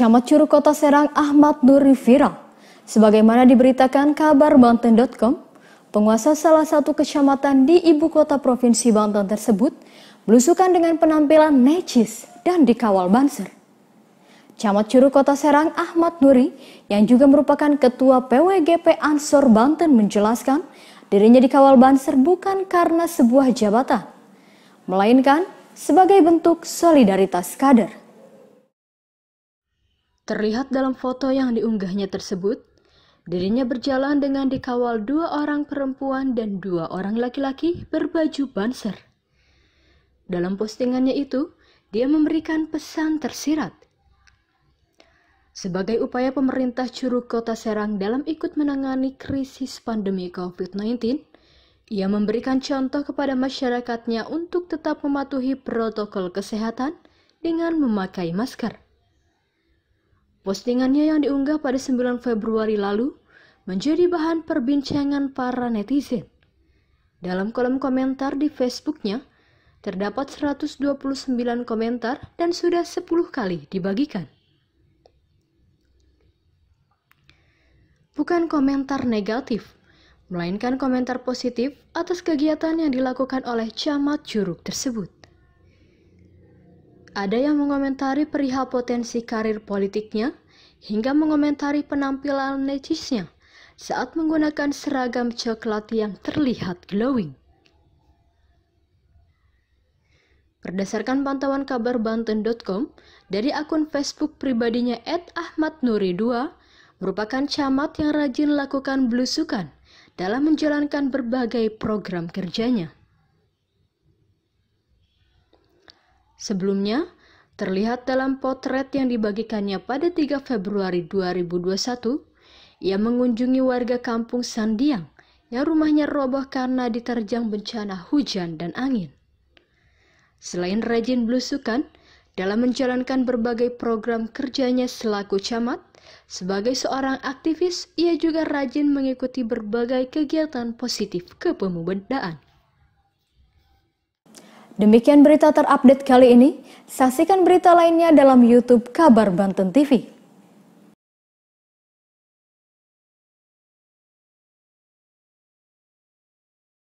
Camat Curug Kota Serang Ahmad Nuri viral. Sebagaimana diberitakan kabar Banten.com, penguasa salah satu kecamatan di ibu kota provinsi Banten tersebut belusukan dengan penampilan necis dan dikawal banser. Camat Curug Kota Serang Ahmad Nuri yang juga merupakan ketua PWGP Ansor Banten menjelaskan dirinya dikawal banser bukan karena sebuah jabatan, melainkan sebagai bentuk solidaritas kader. Terlihat dalam foto yang diunggahnya tersebut, dirinya berjalan dengan dikawal dua orang perempuan dan dua orang laki-laki berbaju banser. Dalam postingannya itu, dia memberikan pesan tersirat. Sebagai upaya pemerintah Curug Kota Serang dalam ikut menangani krisis pandemi COVID-19, ia memberikan contoh kepada masyarakatnya untuk tetap mematuhi protokol kesehatan dengan memakai masker. Postingannya yang diunggah pada 9 Februari lalu menjadi bahan perbincangan para netizen. Dalam kolom komentar di Facebooknya, terdapat 129 komentar dan sudah 10 kali dibagikan. Bukan komentar negatif, melainkan komentar positif atas kegiatan yang dilakukan oleh camat Curug tersebut. Ada yang mengomentari perihal potensi karir politiknya, hingga mengomentari penampilan netisnya saat menggunakan seragam coklat yang terlihat glowing. Berdasarkan pantauan kabar Banten.com, dari akun Facebook pribadinya Ed Ahmad Nuri 2, merupakan camat yang rajin lakukan belusukan dalam menjalankan berbagai program kerjanya. Sebelumnya, terlihat dalam potret yang dibagikannya pada 3 Februari 2021, ia mengunjungi warga kampung Sandiang yang rumahnya roboh karena diterjang bencana hujan dan angin. Selain rajin belusukan, dalam menjalankan berbagai program kerjanya selaku camat, sebagai seorang aktivis, ia juga rajin mengikuti berbagai kegiatan positif kepemudaan. Demikian berita terupdate kali ini. Saksikan berita lainnya dalam YouTube Kabar Banten TV.